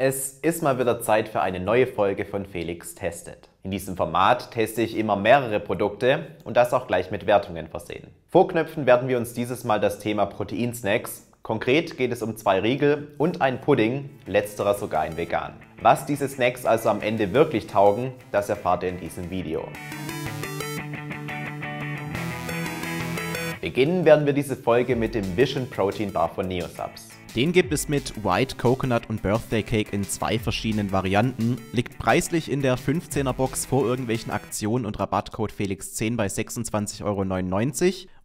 Es ist mal wieder Zeit für eine neue Folge von Felix Testet. In diesem Format teste ich immer mehrere Produkte und das auch gleich mit Wertungen versehen. Vorknöpfen werden wir uns dieses Mal das Thema Proteinsnacks. Konkret geht es um zwei Riegel und einen Pudding, letzterer sogar ein vegan. Was diese Snacks also am Ende wirklich taugen, das erfahrt ihr in diesem Video. Beginnen werden wir diese Folge mit dem Vision Protein Bar von Neosubs. Den gibt es mit White Coconut und Birthday Cake in zwei verschiedenen Varianten, liegt preislich in der 15er Box vor irgendwelchen Aktionen und Rabattcode Felix10 bei 26,99 Euro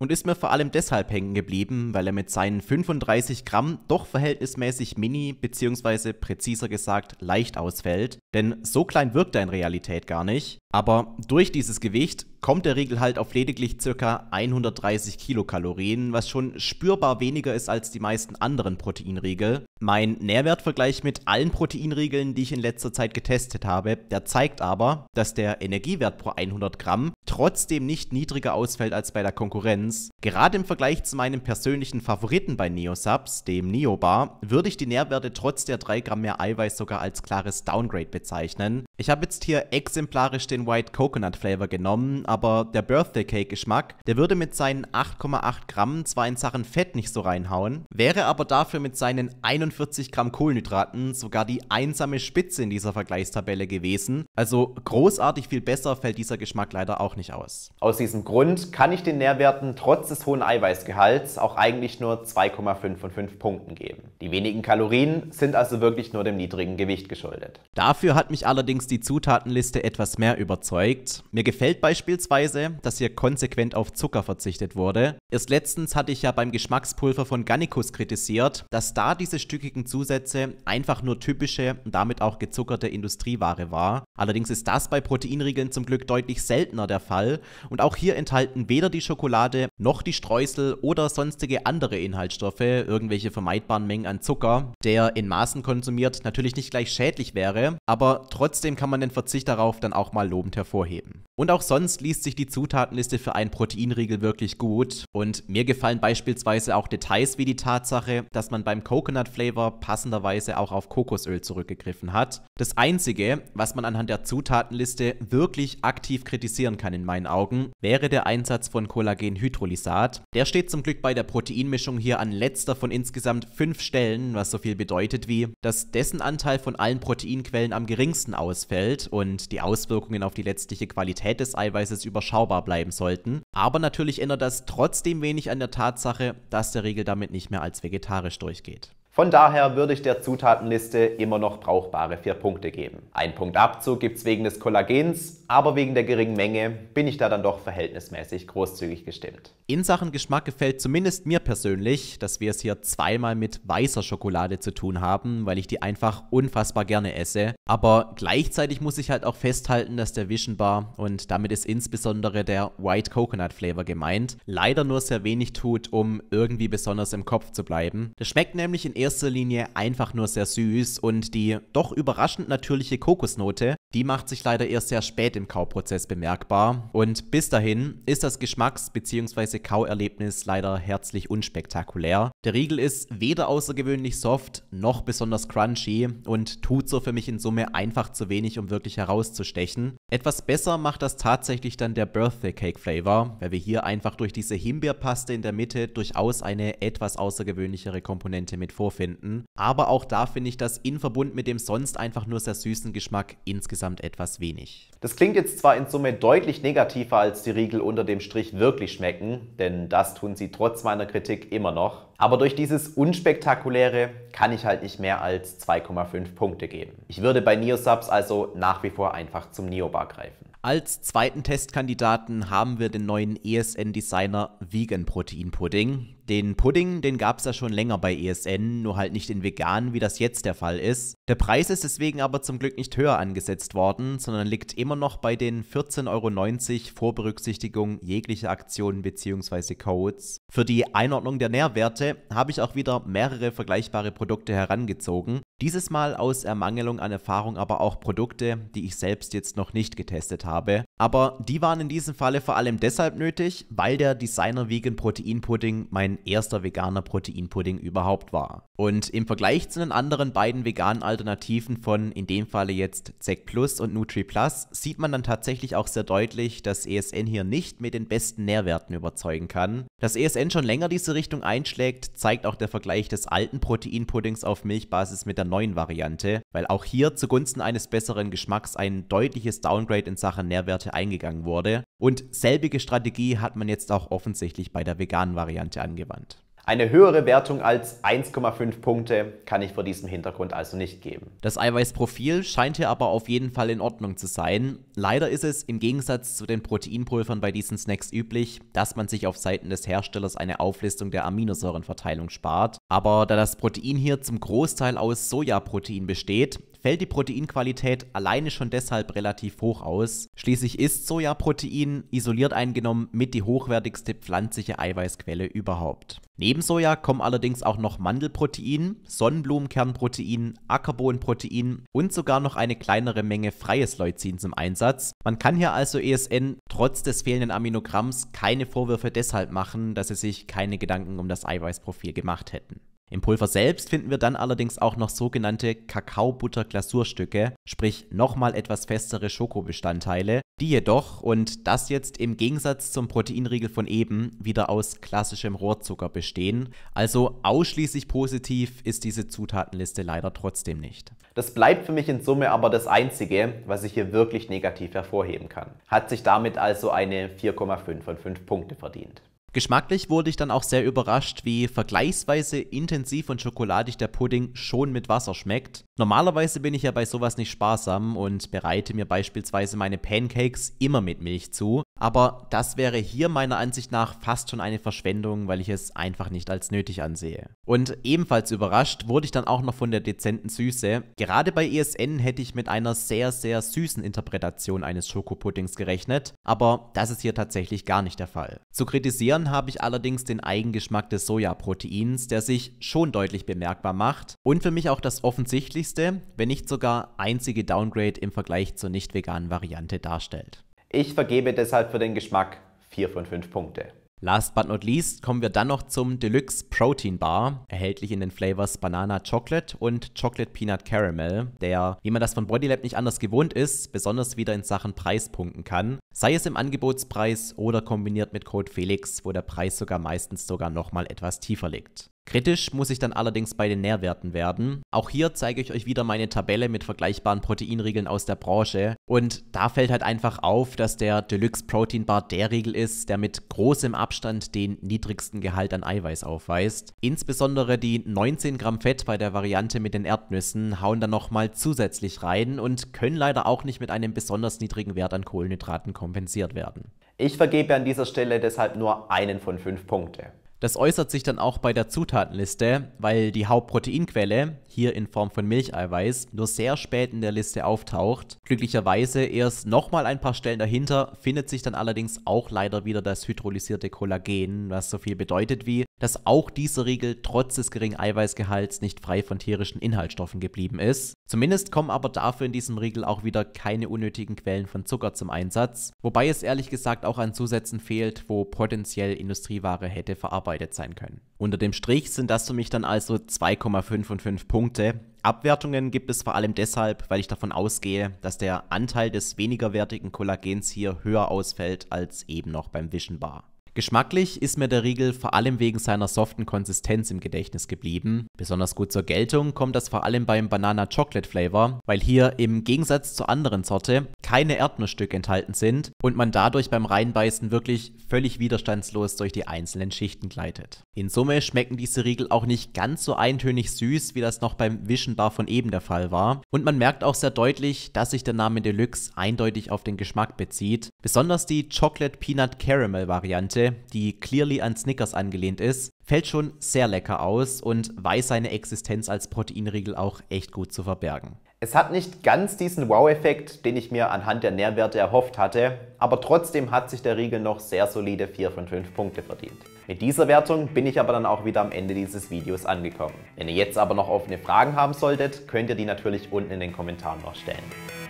und ist mir vor allem deshalb hängen geblieben, weil er mit seinen 35 Gramm doch verhältnismäßig mini bzw. präziser gesagt leicht ausfällt, denn so klein wirkt er in Realität gar nicht, aber durch dieses Gewicht kommt der Riegel halt auf lediglich ca. 130 Kilokalorien, was schon spürbar weniger ist als die meisten anderen Proteinriegel. Mein Nährwertvergleich mit allen Proteinriegeln, die ich in letzter Zeit getestet habe, der zeigt aber, dass der Energiewert pro 100 Gramm trotzdem nicht niedriger ausfällt als bei der Konkurrenz Performance. Gerade im Vergleich zu meinem persönlichen Favoriten bei Neosubs, dem Neobar, würde ich die Nährwerte trotz der 3 Gramm mehr Eiweiß sogar als klares Downgrade bezeichnen. Ich habe jetzt hier exemplarisch den White Coconut Flavor genommen, aber der Birthday Cake Geschmack, der würde mit seinen 8,8 Gramm zwar in Sachen Fett nicht so reinhauen, wäre aber dafür mit seinen 41 Gramm Kohlenhydraten sogar die einsame Spitze in dieser Vergleichstabelle gewesen. Also großartig viel besser fällt dieser Geschmack leider auch nicht aus. Aus diesem Grund kann ich den Nährwerten trotz des hohen Eiweißgehalts auch eigentlich nur 2,5 von 5 Punkten geben. Die wenigen Kalorien sind also wirklich nur dem niedrigen Gewicht geschuldet. Dafür hat mich allerdings die Zutatenliste etwas mehr überzeugt. Mir gefällt beispielsweise, dass hier konsequent auf Zucker verzichtet wurde. Erst letztens hatte ich ja beim Geschmackspulver von Gannikus kritisiert, dass da diese stückigen Zusätze einfach nur typische und damit auch gezuckerte Industrieware war. Allerdings ist das bei Proteinriegeln zum Glück deutlich seltener der Fall und auch hier enthalten weder die Schokolade noch die Streusel oder sonstige andere Inhaltsstoffe, irgendwelche vermeidbaren Mengen an Zucker, der in Maßen konsumiert, natürlich nicht gleich schädlich wäre, aber trotzdem kann man den Verzicht darauf dann auch mal lobend hervorheben. Und auch sonst liest sich die Zutatenliste für einen Proteinriegel wirklich gut und mir gefallen beispielsweise auch Details wie die Tatsache, dass man beim Coconut Flavor passenderweise auch auf Kokosöl zurückgegriffen hat das Einzige, was man anhand der Zutatenliste wirklich aktiv kritisieren kann in meinen Augen, wäre der Einsatz von Kollagenhydrolysat. Der steht zum Glück bei der Proteinmischung hier an letzter von insgesamt fünf Stellen, was so viel bedeutet wie, dass dessen Anteil von allen Proteinquellen am geringsten ausfällt und die Auswirkungen auf die letztliche Qualität des Eiweißes überschaubar bleiben sollten. Aber natürlich ändert das trotzdem wenig an der Tatsache, dass der Riegel damit nicht mehr als vegetarisch durchgeht. Von daher würde ich der Zutatenliste immer noch brauchbare vier Punkte geben. Ein Punkt Abzug gibt's wegen des Kollagens, aber wegen der geringen Menge bin ich da dann doch verhältnismäßig großzügig gestimmt. In Sachen Geschmack gefällt zumindest mir persönlich, dass wir es hier zweimal mit weißer Schokolade zu tun haben, weil ich die einfach unfassbar gerne esse. Aber gleichzeitig muss ich halt auch festhalten, dass der Vision Bar, und damit ist insbesondere der White Coconut Flavor gemeint, leider nur sehr wenig tut, um irgendwie besonders im Kopf zu bleiben. Das schmeckt nämlich in erster Linie einfach nur sehr süß und die doch überraschend natürliche Kokosnote, die macht sich leider erst sehr spät im Kauprozess bemerkbar. Und bis dahin ist das Geschmacks- bzw. Kauerlebnis leider herzlich unspektakulär. Der Riegel ist weder außergewöhnlich soft noch besonders crunchy und tut so für mich in so Summe einfach zu wenig, um wirklich herauszustechen. Etwas besser macht das tatsächlich dann der Birthday Cake Flavor, weil wir hier einfach durch diese Himbeerpaste in der Mitte durchaus eine etwas außergewöhnlichere Komponente mit vorfinden. Aber auch da finde ich das in Verbund mit dem sonst einfach nur sehr süßen Geschmack insgesamt etwas wenig. Das klingt jetzt zwar in Summe deutlich negativer, als die Riegel unter dem Strich wirklich schmecken, denn das tun sie trotz meiner Kritik immer noch. Aber durch dieses Unspektakuläre kann ich halt nicht mehr als 2,5 Punkte geben. Ich würde bei Neosubs also nach wie vor einfach zum Neobar greifen. Als zweiten Testkandidaten haben wir den neuen ESN-Designer Vegan Protein Pudding. Den Pudding, den gab es ja schon länger bei ESN, nur halt nicht in vegan, wie das jetzt der Fall ist. Der Preis ist deswegen aber zum Glück nicht höher angesetzt worden, sondern liegt immer noch bei den 14,90 Euro vor Berücksichtigung jeglicher Aktionen bzw. Codes. Für die Einordnung der Nährwerte habe ich auch wieder mehrere vergleichbare Produkte herangezogen. Dieses Mal aus Ermangelung an Erfahrung aber auch Produkte, die ich selbst jetzt noch nicht getestet habe. Aber die waren in diesem Falle vor allem deshalb nötig, weil der Designer Vegan Protein Pudding mein erster veganer Protein Pudding überhaupt war. Und im Vergleich zu den anderen beiden veganen Alternativen von in dem Falle jetzt Zec Plus und Nutri Plus sieht man dann tatsächlich auch sehr deutlich, dass ESN hier nicht mit den besten Nährwerten überzeugen kann. Dass ESN schon länger diese Richtung einschlägt, zeigt auch der Vergleich des alten Protein Puddings auf Milchbasis mit der neuen Variante, weil auch hier zugunsten eines besseren Geschmacks ein deutliches Downgrade in Sachen Nährwerte eingegangen wurde. Und selbige Strategie hat man jetzt auch offensichtlich bei der veganen Variante angewandt. Eine höhere Wertung als 1,5 Punkte kann ich vor diesem Hintergrund also nicht geben. Das Eiweißprofil scheint hier aber auf jeden Fall in Ordnung zu sein. Leider ist es im Gegensatz zu den Proteinpulvern bei diesen Snacks üblich, dass man sich auf Seiten des Herstellers eine Auflistung der Aminosäurenverteilung spart. Aber da das Protein hier zum Großteil aus Sojaprotein besteht, fällt die Proteinqualität alleine schon deshalb relativ hoch aus. Schließlich ist Sojaprotein isoliert eingenommen mit die hochwertigste pflanzliche Eiweißquelle überhaupt. Neben Soja kommen allerdings auch noch Mandelprotein, Sonnenblumenkernprotein, Ackerbohnenprotein und sogar noch eine kleinere Menge freies Leucin zum Einsatz. Man kann hier also ESN trotz des fehlenden Aminogramms keine Vorwürfe deshalb machen, dass sie sich keine Gedanken um das Eiweißprofil gemacht hätten. Im Pulver selbst finden wir dann allerdings auch noch sogenannte Kakaobutter-Glasurstücke, sprich nochmal etwas festere Schokobestandteile, die jedoch, und das jetzt im Gegensatz zum Proteinriegel von eben, wieder aus klassischem Rohrzucker bestehen. Also ausschließlich positiv ist diese Zutatenliste leider trotzdem nicht. Das bleibt für mich in Summe aber das Einzige, was ich hier wirklich negativ hervorheben kann. Hat sich damit also eine 4,5 von 5 Punkte verdient. Geschmacklich wurde ich dann auch sehr überrascht, wie vergleichsweise intensiv und schokoladig der Pudding schon mit Wasser schmeckt. Normalerweise bin ich ja bei sowas nicht sparsam und bereite mir beispielsweise meine Pancakes immer mit Milch zu. Aber das wäre hier meiner Ansicht nach fast schon eine Verschwendung, weil ich es einfach nicht als nötig ansehe. Und ebenfalls überrascht wurde ich dann auch noch von der dezenten Süße. Gerade bei ESN hätte ich mit einer sehr, sehr süßen Interpretation eines Schokopuddings gerechnet, aber das ist hier tatsächlich gar nicht der Fall. Zu kritisieren habe ich allerdings den Eigengeschmack des Sojaproteins, der sich schon deutlich bemerkbar macht und für mich auch das offensichtlichste, wenn nicht sogar einzige Downgrade im Vergleich zur nicht veganen Variante darstellt. Ich vergebe deshalb für den Geschmack 4 von 5 Punkte. Last but not least kommen wir dann noch zum Deluxe Protein Bar, erhältlich in den Flavors Banana Chocolate und Chocolate Peanut Caramel, der, wie man das von Bodylab nicht anders gewohnt ist, besonders wieder in Sachen Preis punkten kann, sei es im Angebotspreis oder kombiniert mit Code Felix, wo der Preis sogar meistens sogar nochmal etwas tiefer liegt. Kritisch muss ich dann allerdings bei den Nährwerten werden. Auch hier zeige ich euch wieder meine Tabelle mit vergleichbaren Proteinriegeln aus der Branche. Und da fällt halt einfach auf, dass der Deluxe Protein Bar der Riegel ist, der mit großem Abstand den niedrigsten Gehalt an Eiweiß aufweist. Insbesondere die 19 Gramm Fett bei der Variante mit den Erdnüssen hauen dann nochmal zusätzlich rein und können leider auch nicht mit einem besonders niedrigen Wert an Kohlenhydraten kompensiert werden. Ich vergebe an dieser Stelle deshalb nur einen von fünf Punkten. Das äußert sich dann auch bei der Zutatenliste, weil die Hauptproteinquelle, hier in Form von Milcheiweiß, nur sehr spät in der Liste auftaucht. Glücklicherweise erst nochmal ein paar Stellen dahinter findet sich dann allerdings auch leider wieder das hydrolysierte Kollagen, was so viel bedeutet wie, dass auch dieser Riegel trotz des geringen Eiweißgehalts nicht frei von tierischen Inhaltsstoffen geblieben ist. Zumindest kommen aber dafür in diesem Riegel auch wieder keine unnötigen Quellen von Zucker zum Einsatz, wobei es ehrlich gesagt auch an Zusätzen fehlt, wo potenziell Industrieware hätte verarbeitet verarbeitet sein können. Unter dem Strich sind das für mich dann also 2,5 und 5 Punkte. Abwertungen gibt es vor allem deshalb, weil ich davon ausgehe, dass der Anteil des wenigerwertigen Kollagens hier höher ausfällt als eben noch beim Vision Bar. Geschmacklich ist mir der Riegel vor allem wegen seiner soften Konsistenz im Gedächtnis geblieben. Besonders gut zur Geltung kommt das vor allem beim Banana Chocolate Flavor, weil hier im Gegensatz zur anderen Sorte keine Erdnussstücke enthalten sind und man dadurch beim Reinbeißen wirklich völlig widerstandslos durch die einzelnen Schichten gleitet. In Summe schmecken diese Riegel auch nicht ganz so eintönig süß, wie das noch beim Vision Bar von eben der Fall war. Und man merkt auch sehr deutlich, dass sich der Name Deluxe eindeutig auf den Geschmack bezieht. Besonders die Chocolate Peanut Caramel Variante Schokolade, die clearly an Snickers angelehnt ist, fällt schon sehr lecker aus und weiß seine Existenz als Proteinriegel auch echt gut zu verbergen. Es hat nicht ganz diesen Wow-Effekt, den ich mir anhand der Nährwerte erhofft hatte, aber trotzdem hat sich der Riegel noch sehr solide 4 von 5 Punkte verdient. Mit dieser Wertung bin ich aber dann auch wieder am Ende dieses Videos angekommen. Wenn ihr jetzt aber noch offene Fragen haben solltet, könnt ihr die natürlich unten in den Kommentaren noch stellen.